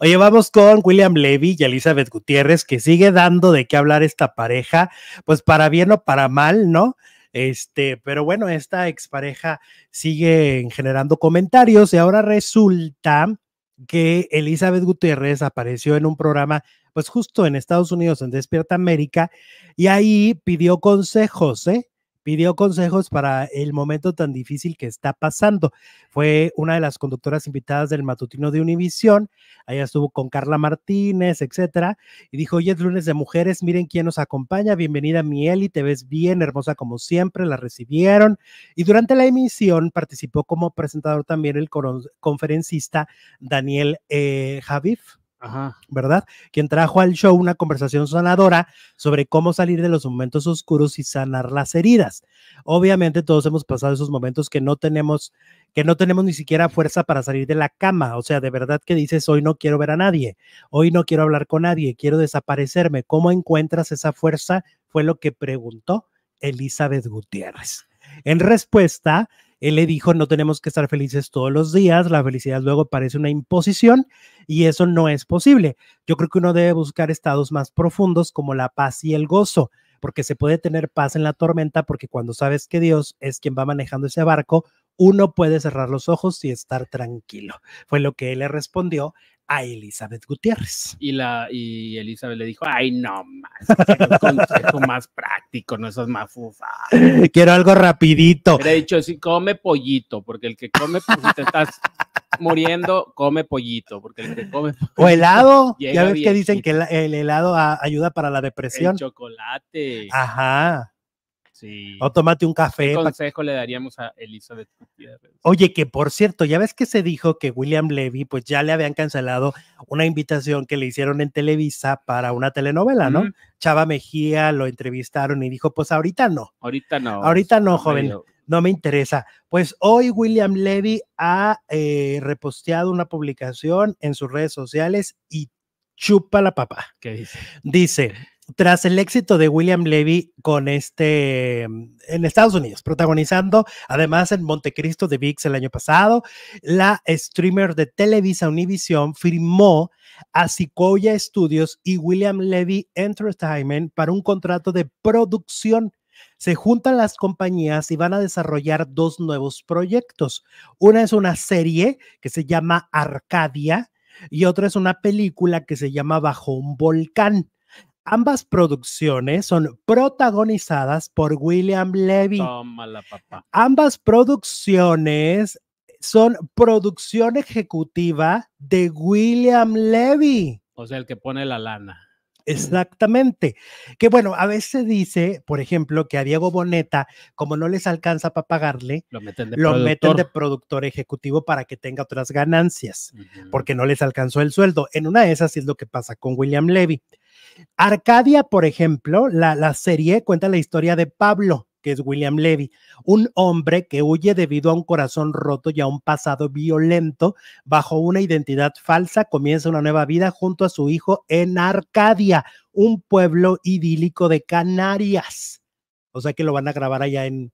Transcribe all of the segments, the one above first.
Oye, vamos con William Levy y Elizabeth Gutiérrez, que sigue dando de qué hablar esta pareja, pues para bien o para mal, ¿no? Este, pero bueno, esta expareja sigue generando comentarios y ahora resulta que Elizabeth Gutiérrez apareció en un programa, pues justo en Estados Unidos, en Despierta América, y ahí pidió consejos, ¿eh? pidió consejos para el momento tan difícil que está pasando. Fue una de las conductoras invitadas del matutino de Univisión, allá estuvo con Carla Martínez, etcétera, y dijo, hoy es lunes de mujeres, miren quién nos acompaña, bienvenida Miel y te ves bien, hermosa como siempre, la recibieron, y durante la emisión participó como presentador también el conferencista Daniel eh, Javif. ¿verdad? Quien trajo al show una conversación sanadora sobre cómo salir de los momentos oscuros y sanar las heridas. Obviamente todos hemos pasado esos momentos que no tenemos que no tenemos ni siquiera fuerza para salir de la cama, o sea, de verdad que dices, hoy no quiero ver a nadie, hoy no quiero hablar con nadie, quiero desaparecerme. ¿Cómo encuentras esa fuerza? Fue lo que preguntó Elizabeth Gutiérrez. En respuesta, él le dijo, no tenemos que estar felices todos los días, la felicidad luego parece una imposición y eso no es posible. Yo creo que uno debe buscar estados más profundos como la paz y el gozo, porque se puede tener paz en la tormenta, porque cuando sabes que Dios es quien va manejando ese barco, uno puede cerrar los ojos y estar tranquilo. Fue lo que él le respondió a Elizabeth Gutiérrez. Y, la, y Elizabeth le dijo, ay, no más, un consejo más práctico, no esas mafufas. Quiero algo rapidito. Le he dicho, sí, come pollito, porque el que come, pues te estás muriendo, come pollito, porque el que come... o helado, ya ves que dicen que el, helado ayuda para la depresión. chocolate. Ajá. O tómate un café. consejo le daríamos a Elizabeth Oye, que por cierto, ya ves que se dijo que William Levy, pues ya le habían cancelado una invitación que le hicieron en Televisa para una telenovela, ¿no? Chava Mejía lo entrevistaron y dijo, pues ahorita no. Ahorita no. Ahorita no, joven. No me interesa. Pues hoy William Levy ha eh, reposteado una publicación en sus redes sociales y chupa la papa. ¿Qué dice? Dice, tras el éxito de William Levy con este em, en Estados Unidos, protagonizando además en Montecristo de VIX el año pasado, la streamer de Televisa Univision firmó a Sequoia Studios y William Levy Entertainment para un contrato de producción. Se juntan las compañías y van a desarrollar dos nuevos proyectos. Una es una serie que se llama Arcadia y otra es una película que se llama Bajo un volcán. Ambas producciones son protagonizadas por William Levy. papá. Ambas producciones son producción ejecutiva de William Levy. O sea, el que pone la lana. Exactamente. Que bueno, a veces dice, por ejemplo, que a Diego Boneta, como no les alcanza para pagarle, lo meten de, productor. ejecutivo para que tenga otras ganancias, porque no les alcanzó el sueldo. En una de esas es lo que pasa con William Levy. Arcadia, por ejemplo, la, serie cuenta la historia de Pablo, que es William Levy, un hombre que huye debido a un corazón roto y a un pasado violento. Bajo una identidad falsa, comienza una nueva vida junto a su hijo en Arcadia, un pueblo idílico de Canarias. O sea que lo van a grabar allá en,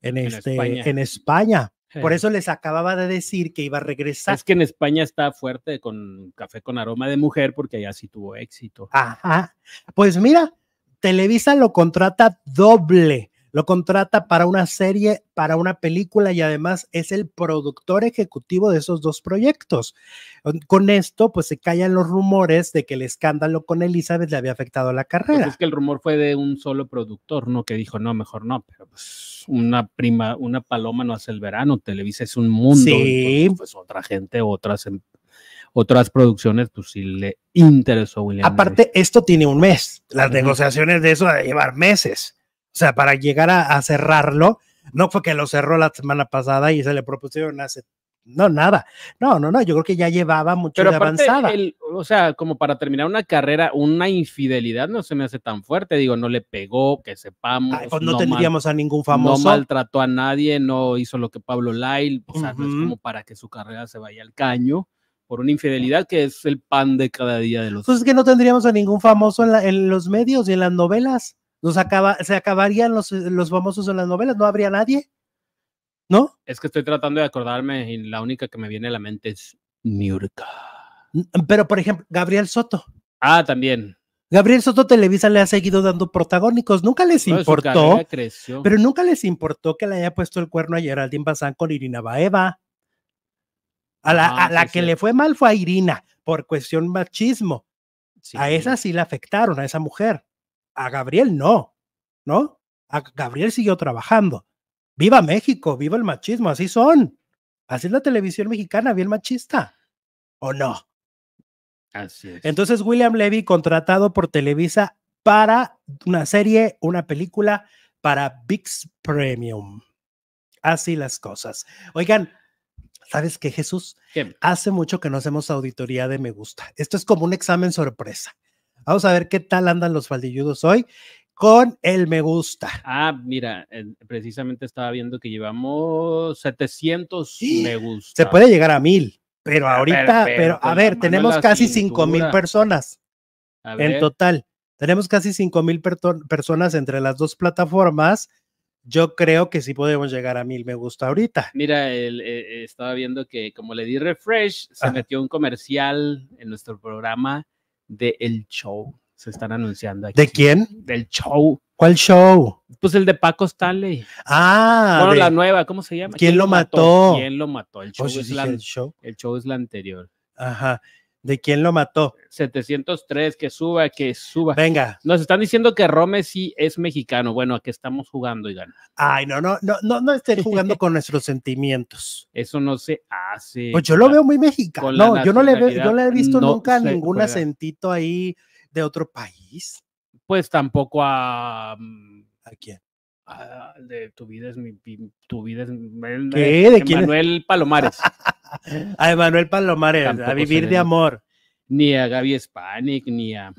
en, en este, España. Por eh. eso les acababa de decir que iba a regresar. Es que en España está fuerte con café con aroma de mujer porque allá sí tuvo éxito. Ajá. Pues mira, Televisa lo contrata doble lo contrata para una serie, para una película y además es el productor ejecutivo de esos dos proyectos. Con esto, pues se callan los rumores de que el escándalo con Elizabeth le había afectado la pues, carrera. es que el rumor fue de un solo productor, ¿no? Que dijo, no, mejor no, pero pues una prima, una paloma no hace el verano, Televisa es un mundo. Sí. pues otra gente, otras em, otras producciones, pues sí le interesó William. Aparte, esto tiene un mes. Las negociaciones de eso van a llevar meses. O sea, para llegar a, cerrarlo, no fue que lo cerró la semana pasada y se le propusieron hace no, nada. No, no, no, yo creo que ya llevaba mucho Pero avanzada. o sea, como para terminar una carrera, una infidelidad no se me hace tan fuerte. Digo, no le pegó, que sepamos. Pues no, tendríamos a ningún famoso. No maltrató a nadie, no hizo lo que Pablo Lyle. O sea, no es como para que su carrera se vaya al caño por una infidelidad que es el pan de cada día de los. Pues es que no tendríamos a ningún famoso en los medios y en las novelas acaba, se acabarían los, los famosos en las novelas, no habría nadie. ¿No? Es que estoy tratando de acordarme y la única que me viene a la mente es Miurka. Pero, por ejemplo, Gabriel Soto. Ah, también. Gabriel Soto Televisa le ha seguido dando protagónicos. Nunca les importó. Pero nunca les importó que le haya puesto el cuerno a Geraldine Bazán con Irina Baeva. A la, ah, la que le fue mal fue a Irina por cuestión machismo. a esa sí la afectaron, a esa mujer a Gabriel no, ¿no? A Gabriel siguió trabajando. Viva México, viva el machismo, así son. Así es la televisión mexicana, bien machista. ¿O no? Así es. Entonces, William Levy, contratado por Televisa para una serie, una película para VIX Premium. Así las cosas. Oigan, ¿sabes qué, Jesús? Hace mucho que no hacemos auditoría de me gusta. Esto es como un examen sorpresa. Vamos a ver qué tal andan los faldilludos hoy con el me gusta. Ah, mira, precisamente estaba viendo que llevamos 700 me gusta. Se puede llegar a mil, pero ah, ahorita, pero, a pues ver, tenemos casi cinco mil personas en total. Tenemos casi 5 mil personas entre las dos plataformas. Yo creo que sí podemos llegar a mil me gusta ahorita. Mira, eh, eh, estaba viendo que como le di refresh, se metió un comercial en nuestro programa de El show. Se están anunciando aquí. ¿De quién? Del show. ¿Cuál show? Pues el de Paco Stanley. Ah. Bueno, la nueva, ¿cómo se llama? ¿Quién, lo mató? ¿Quién lo mató? El pues show, es el show. el show es la anterior. Ajá. ¿De quién lo mató? 703, que suba, que suba. Venga. Nos están diciendo que Rome sí es mexicano. Bueno, aquí estamos jugando, gana Ay, no, no, no, no, no estén jugando con nuestros sentimientos. Eso no se hace. Pues yo lo veo muy mexicano. No, yo no le, veo, le he visto nunca ningún asentito acentito ahí de otro país. Pues tampoco a. Mm, ¿A quién? de tu vida es mi. Tu vida es. ¿Qué? Eh, ¿De Manuel Palomares. a Emanuel Palomares, a vivir de amor. Ni a Gaby Spanik, ni a.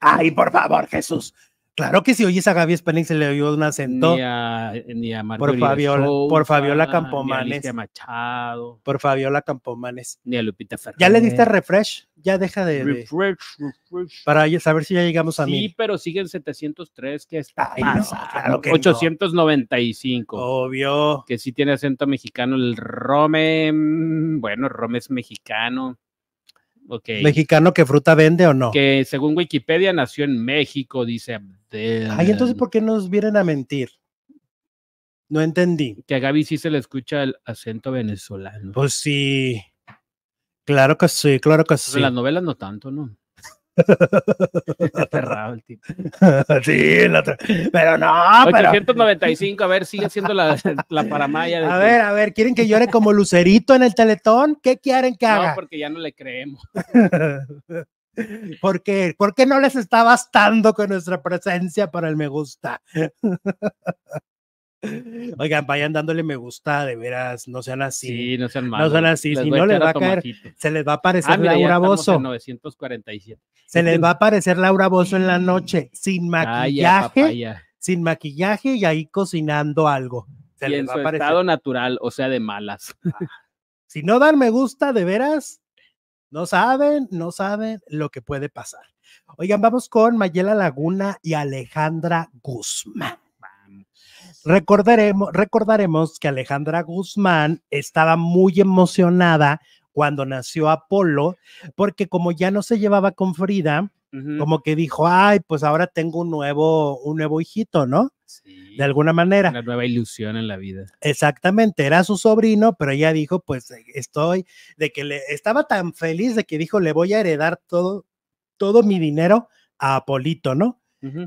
Ay, por favor, Jesús, Claro que si oyes a Gaby Spelling se le oyó un acento. Ni a, eh, ni a por Fabiola, por Fabiola Campomanes. Machado. Por Fabiola Campomanes. Ni a Lupita Ferrer. ¿Ya le diste refresh? Ya deja de. Refresh, refresh. Para saber si ya llegamos a mí. Sí, pero siguen 703, que está. claro que 895. Obvio. Que sí tiene acento mexicano. El Rome. Bueno, Rome es mexicano. Mexicano que fruta vende o no. Que según Wikipedia nació en México, dice Abdel. Ay, entonces, ¿por qué nos vienen a mentir? No entendí. Que a Gaby sí se le escucha el acento venezolano. Pues sí. Claro que sí, claro que sí. En las novelas no tanto, ¿no? Aterrado el tipo. Sí, pero no, 895, a ver, sigue siendo la, la paramaya. a ver, a ver, ¿quieren que llore como lucerito en el teletón? ¿Qué quieren que haga? No, porque ya no le creemos. Porque, ¿Por qué no les está bastando con nuestra presencia para el me gusta? Oigan, vayan dándole me gusta, de veras, no sean así. no sean malos. No sean así, si no les va a caer, se les va a aparecer ah, Laura Bozo. 947. Se les va a aparecer Laura Bozo en la noche, sin maquillaje, sin maquillaje y ahí cocinando algo. Se les en va su aparecer. estado natural, o sea, de malas. si no dan me gusta, de veras, no saben, no saben lo que puede pasar. Oigan, vamos con Mayela Laguna y Alejandra Guzmán. Recordaremos, recordaremos que Alejandra Guzmán estaba muy emocionada cuando nació Apolo, porque como ya no se llevaba con Frida, como que dijo, ay, pues ahora tengo un nuevo, un nuevo hijito, ¿no? de alguna manera. Una nueva ilusión en la vida. Exactamente, era su sobrino, pero ella dijo, pues eh, estoy, de que le estaba tan feliz de que dijo, le voy a heredar todo, todo mi dinero a Apolito, ¿no?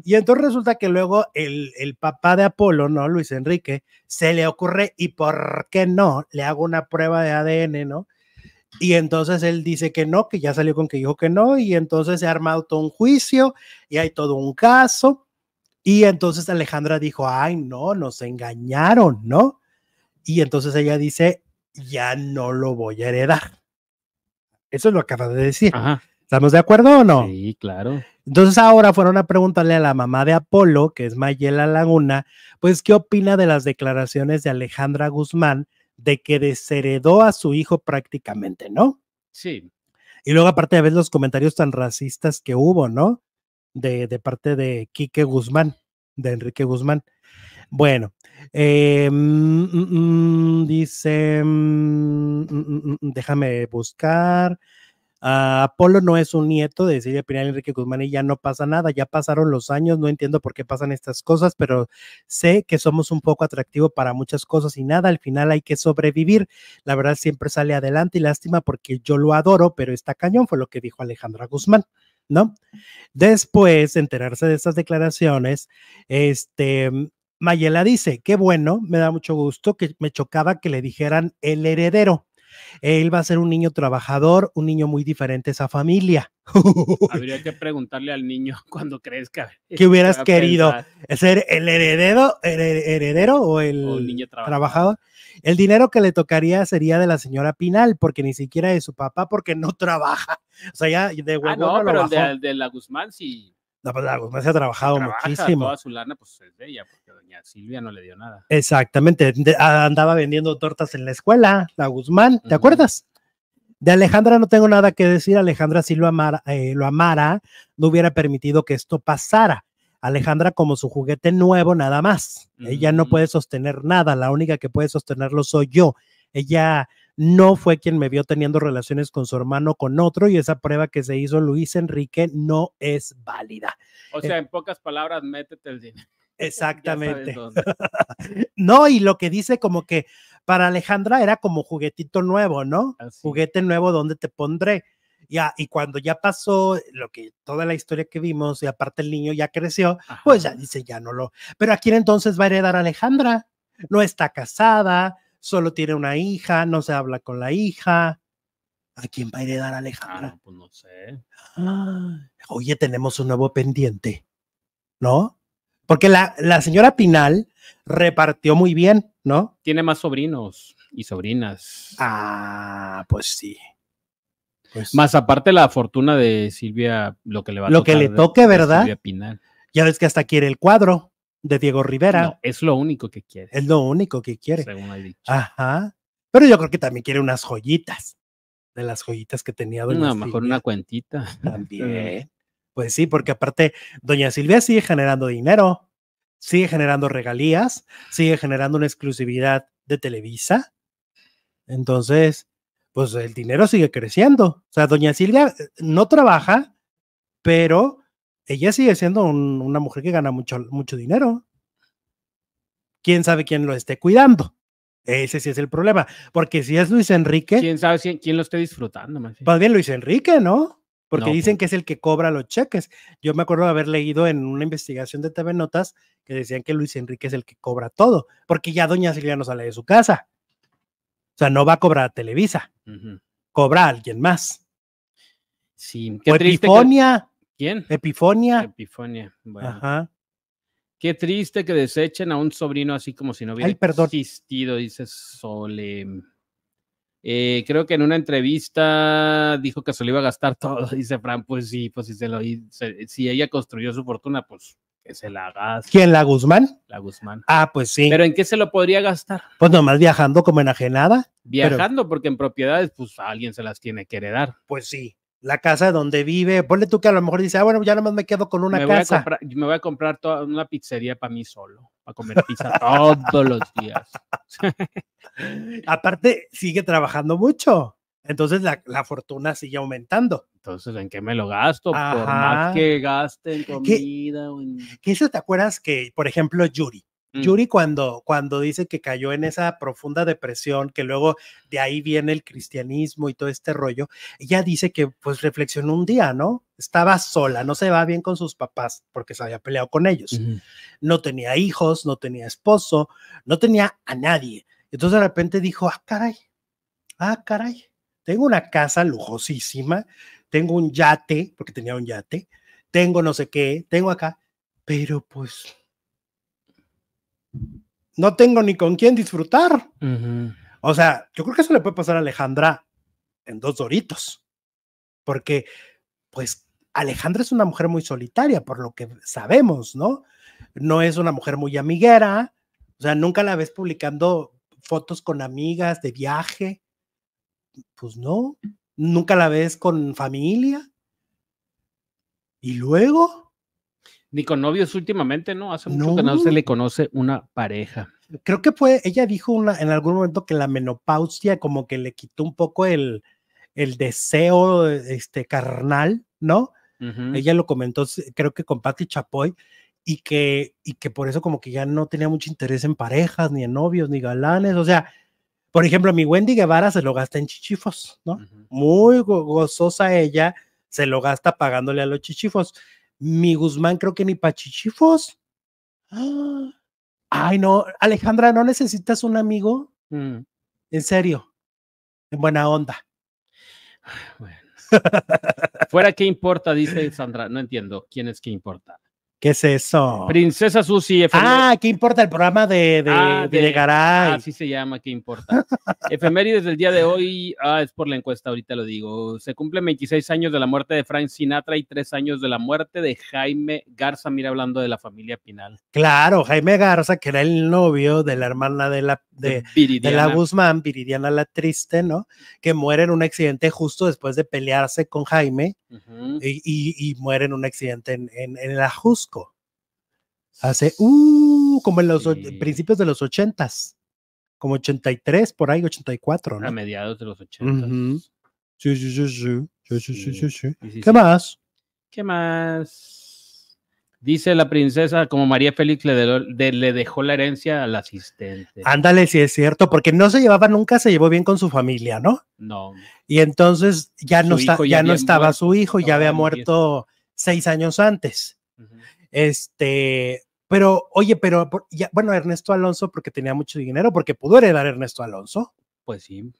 Y entonces resulta que luego el, papá de Apolo, ¿no? Luis Enrique, se le ocurre, ¿y por qué no? Le hago una prueba de ADN, ¿no? Y entonces él dice que no, que ya salió con que dijo que no, y entonces se ha armado todo un juicio y hay todo un caso. Y entonces Alejandra dijo, ay, no, nos engañaron, ¿no? Y entonces ella dice, ya no lo voy a heredar. Eso es lo acaba de decir. Ajá. ¿Estamos de acuerdo o no? Sí, claro. Entonces ahora fueron a preguntarle a la mamá de Apolo, que es Mayela Laguna, pues qué opina de las declaraciones de Alejandra Guzmán de que desheredó a su hijo prácticamente, ¿no? Sí. Y luego aparte de ver los comentarios tan racistas que hubo, ¿no? De, de parte de Quique Guzmán, de Enrique Guzmán. Bueno, em, mm, mm, dice, mm, déjame buscar. Ah, Apolo no es un nieto de Celia Pinal Enrique Guzmán y ya no pasa nada, ya pasaron los años, no entiendo por qué pasan estas cosas, pero sé que somos un poco atractivo para muchas cosas y nada, al final hay que sobrevivir. La verdad siempre sale adelante y lástima porque yo lo adoro, pero está cañón, fue lo que dijo Alejandra Guzmán. ¿No? Después de enterarse de estas declaraciones, este, Mayela dice, qué bueno, me da mucho gusto que me chocaba que le dijeran el heredero. Él va a ser un niño trabajador, un niño muy diferente a esa familia. Habría que preguntarle al niño cuando crezca. ¿Qué hubieras querido? ¿Ser el heredero, el heredero o el, trabajador. El dinero que le tocaría sería de la señora Pinal, porque ni siquiera de su papá, porque no trabaja. O sea, ya de ah, huevo. no, pero de, la Guzmán sí. La, pues la Guzmán se ha trabajado muchísimo. su lana, pues ella. Silvia no le dio nada. Exactamente, andaba vendiendo tortas en la escuela, la Guzmán, ¿te acuerdas? De Alejandra no tengo nada que decir, Alejandra si lo amara, eh, lo amara, no hubiera permitido que esto pasara. Alejandra como su juguete nuevo nada más. Ella no puede sostener nada, la única que puede sostenerlo soy yo. Ella no fue quien me vio teniendo relaciones con su hermano con otro y esa prueba que se hizo Luis Enrique no es válida. O eh, sea, en pocas palabras, métete el dinero. Exactamente. no, y lo que dice como que para Alejandra era como juguetito nuevo, ¿no? Juguete nuevo, ¿dónde te pondré? Ya, y cuando ya pasó lo que toda la historia que vimos, y aparte el niño ya creció, pues ya dice, ya no lo. Pero a quién entonces va a heredar Alejandra? No está casada, solo tiene una hija, no se habla con la hija. ¿A quién va a heredar a ah, Alejandra? Ah, pues no sé. oye, tenemos un nuevo pendiente, ¿no? Porque la, la señora Pinal repartió muy bien, ¿no? Tiene más sobrinos y sobrinas. Ah, pues sí. Pues más aparte la fortuna de Silvia, lo que le va a lo que le toque, ¿verdad? Pinal. Ya ves que hasta quiere el cuadro de Diego Rivera. es lo único que quiere. Es lo único que quiere. Según ha dicho. Ajá. Pero yo creo que también quiere unas joyitas. De las joyitas que tenía. A no, mejor una cuentita. También. Pues sí, porque aparte, doña Silvia sigue generando dinero, sigue generando regalías, sigue generando una exclusividad de Televisa. Entonces, pues el dinero sigue creciendo. O sea, doña Silvia eh, no trabaja, pero ella sigue siendo una mujer que gana mucho, mucho dinero. ¿Quién sabe quién lo esté cuidando? Ese sí es el problema, porque si es Luis Enrique. ¿Quién sabe quién, lo esté disfrutando? Más bien Luis Enrique, ¿no? porque dicen pues que es el que cobra los cheques. Yo me acuerdo de haber leído en una investigación de TV Notas que decían que Luis Enrique es el que cobra todo, porque ya doña Silvia no sale de su casa. O sea, no va a cobrar a Televisa, cobra a alguien más. Sí, Epifonia. ¿Quién? Epifonia. Epifonia, bueno. Ajá. Qué triste que desechen a un sobrino así como si no hubiera Ay, dice Sole. Eh, creo que en una entrevista dijo que se lo iba a gastar todo, dice Fran, pues sí, pues si, se lo, si ella construyó su fortuna, pues que se la gaste. ¿Quién, la Guzmán? La Guzmán. Ah, pues sí. ¿Pero en qué se lo podría gastar? Pues nomás viajando como enajenada. Viajando, porque en propiedades, pues alguien se las tiene que heredar. Pues sí la casa donde vive. Ponle tú que a lo mejor dice, ah, bueno, ya nada más me quedo con una casa. me voy a comprar toda una pizzería para mí solo, para comer pizza todos los días. Aparte, sigue trabajando mucho. Entonces la, fortuna sigue aumentando. Entonces, ¿en qué me lo gasto? Por más que gaste en comida. ¿Qué, o eso te acuerdas que, por ejemplo, Yuri, Mm. Yuri cuando, cuando dice que cayó en esa profunda depresión, que luego de ahí viene el cristianismo y todo este rollo, ella dice que pues reflexionó un día, ¿no? Estaba sola, no se va bien con sus papás porque se había peleado con ellos. No tenía hijos, no tenía esposo, no tenía a nadie. Entonces de repente dijo, ah, caray, ah, caray, tengo una casa lujosísima, tengo un yate, porque tenía un yate, tengo no sé qué, tengo acá, pero pues no tengo ni con quién disfrutar. O sea, yo creo que eso le puede pasar a Alejandra en dos doritos, porque pues Alejandra es una mujer muy solitaria, por lo que sabemos, ¿no? No es una mujer muy amiguera, o sea, nunca la ves publicando fotos con amigas de viaje, pues no, nunca la ves con familia. Y luego, ni con novios últimamente, ¿no? Hace mucho que no se le conoce una pareja. Creo que fue, ella dijo una, en algún momento que la menopausia como que le quitó un poco el, el deseo este, carnal, ¿no? Ella lo comentó, creo que con Patti Chapoy, y que, y que por eso como que ya no tenía mucho interés en parejas, ni en novios, ni galanes, o sea, por ejemplo, mi Wendy Guevara se lo gasta en chichifos, ¿no? Muy gozosa ella, se lo gasta pagándole a los chichifos. Mi Guzmán creo que ni pachichifos. Ay, no, Alejandra, ¿no necesitas un amigo? Mm. En serio, en buena onda. Bueno. Fuera qué importa, dice Sandra. No entiendo quién es que importa. ¿Qué es eso? Princesa Susi. Ah, ¿qué importa el programa de, de, Así ah, ah, se llama, ¿qué importa? Efemérides del día de hoy, ah, es por la encuesta, ahorita lo digo. Se cumplen 26 años de la muerte de Frank Sinatra y 3 años de la muerte de Jaime Garza. Mira, hablando de la familia Pinal. Claro, Jaime Garza, que era el novio de la hermana de la, de, la Guzmán, Viridiana la Triste, ¿no? Que muere en un accidente justo después de pelearse con Jaime y, muere en un accidente en, en, en la Hace, uh, como en los principios de los ochentas, como 83, por ahí, 84, ¿no? A mediados de los ochentas. Sí, sí, sí, sí, sí, ¿Qué más? ¿Qué más? Dice la princesa, como María Félix le, le dejó la herencia al asistente. Ándale, si es cierto, porque no se llevaba nunca, se llevó bien con su familia, ¿no? No. Y entonces ya no, está, ya, no estaba su hijo, ya había muerto seis años antes. Este, pero, oye, pero, ya, bueno, Ernesto Alonso porque tenía mucho dinero, porque pudo heredar Ernesto Alonso. Pues sí.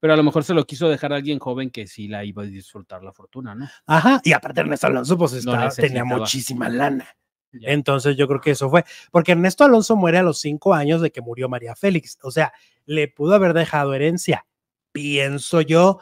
Pero a lo mejor se lo quiso dejar a alguien joven que sí la iba a disfrutar la fortuna, ¿no? Ajá, y aparte Ernesto Alonso pues tenía muchísima lana. Entonces yo creo que eso fue, porque Ernesto Alonso muere a los cinco años de que murió María Félix, o sea, le pudo haber dejado herencia, pienso yo,